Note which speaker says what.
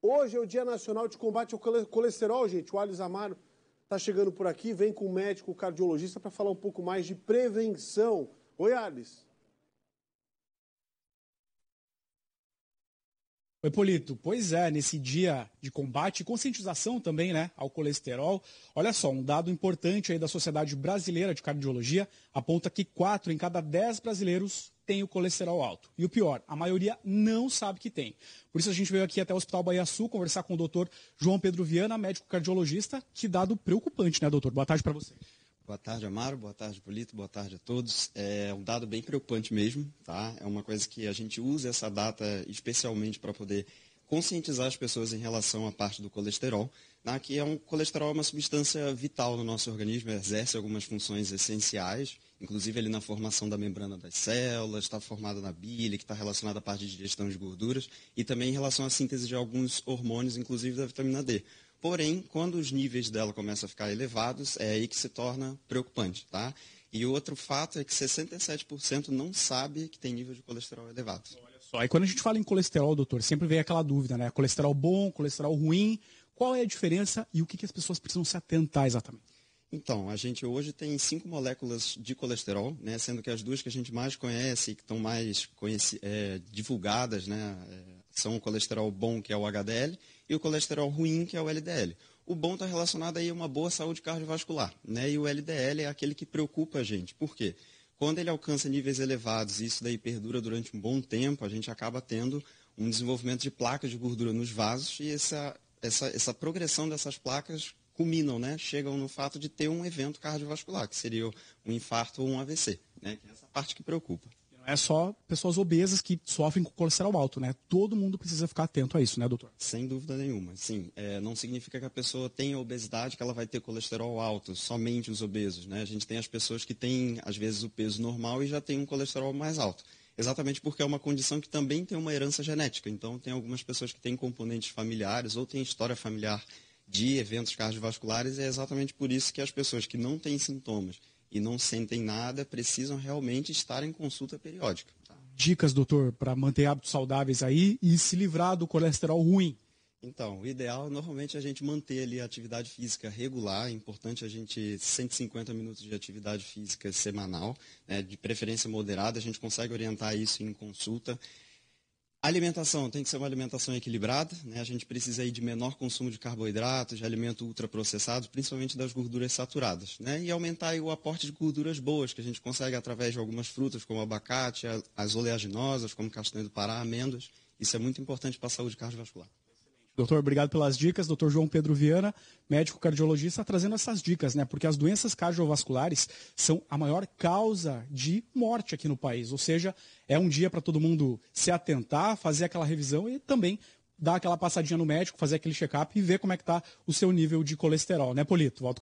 Speaker 1: Hoje é o Dia Nacional de Combate ao Colesterol, gente. O Alis Amaro está chegando por aqui, vem com o médico cardiologista para falar um pouco mais de prevenção. Oi, Alis. Oi, Polito. Pois é, nesse dia de combate e conscientização também, né, ao colesterol. Olha só, um dado importante aí da Sociedade Brasileira de Cardiologia aponta que 4 em cada 10 brasileiros tem o colesterol alto. E o pior, a maioria não sabe que tem. Por isso a gente veio aqui até o Hospital Bahia Sul conversar com o doutor João Pedro Viana, médico cardiologista, que dado preocupante, né, doutor? Boa tarde
Speaker 2: para você. Boa tarde, Amaro. Boa tarde, Polito. Boa tarde a todos. É um dado bem preocupante mesmo, tá? É uma coisa que a gente usa essa data especialmente para poder conscientizar as pessoas em relação à parte do colesterol, né, que é um colesterol é uma substância vital no nosso organismo, exerce algumas funções essenciais, inclusive ali na formação da membrana das células, está formado na bile, que está relacionada à parte de digestão de gorduras, e também em relação à síntese de alguns hormônios, inclusive da vitamina D. Porém, quando os níveis dela começam a ficar elevados, é aí que se torna preocupante, tá? E outro fato é que 67% não sabe que tem nível de colesterol elevado
Speaker 1: só. E quando a gente fala em colesterol, doutor, sempre vem aquela dúvida, né? Colesterol bom, colesterol ruim. Qual é a diferença e o que, que as pessoas precisam se atentar exatamente?
Speaker 2: Então, a gente hoje tem cinco moléculas de colesterol, né? sendo que as duas que a gente mais conhece, e que estão mais conheci, é, divulgadas, né? É, são o colesterol bom, que é o HDL, e o colesterol ruim, que é o LDL. O bom está relacionado aí a uma boa saúde cardiovascular, né? e o LDL é aquele que preocupa a gente. Por quê? Porque quando ele alcança níveis elevados, e isso daí perdura durante um bom tempo, a gente acaba tendo um desenvolvimento de placas de gordura nos vasos e essa, essa, essa progressão dessas placas culminam, né? chegam no fato de ter um evento cardiovascular, que seria um infarto ou um AVC, né? que é essa parte que preocupa é
Speaker 1: só pessoas obesas que sofrem com colesterol alto, né? Todo mundo precisa ficar atento a isso, né, doutor? Sem
Speaker 2: dúvida nenhuma, sim. É, não significa que a pessoa tenha obesidade que ela vai ter colesterol alto, somente os obesos, né? A gente tem as pessoas que têm, às vezes, o peso normal e já tem um colesterol mais alto. Exatamente porque é uma condição que também tem uma herança genética. Então, tem algumas pessoas que têm componentes familiares ou têm história familiar de eventos cardiovasculares, e é exatamente por isso que as pessoas que não têm sintomas e não sentem nada precisam realmente estar em consulta periódica.
Speaker 1: Tá? Dicas, doutor, para manter hábitos saudáveis aí e se livrar do colesterol ruim.
Speaker 2: Então, o ideal normalmente é a gente manter ali a atividade física regular, é importante a gente 150 minutos de atividade física semanal, né, de preferência moderada, a gente consegue orientar isso em consulta. Alimentação tem que ser uma alimentação equilibrada, né? a gente precisa aí de menor consumo de carboidratos, de alimento ultraprocessado, principalmente das gorduras saturadas, né? e aumentar o aporte de gorduras boas, que a gente consegue através de algumas frutas, como abacate, as oleaginosas, como castanha do Pará, amêndoas, isso é muito importante para a saúde cardiovascular.
Speaker 1: Doutor, obrigado pelas dicas. Doutor João Pedro Viana, médico cardiologista, trazendo essas dicas, né? Porque as doenças cardiovasculares são a maior causa de morte aqui no país. Ou seja, é um dia para todo mundo se atentar, fazer aquela revisão e também dar aquela passadinha no médico, fazer aquele check-up e ver como é que está o seu nível de colesterol, né, Polito? Volto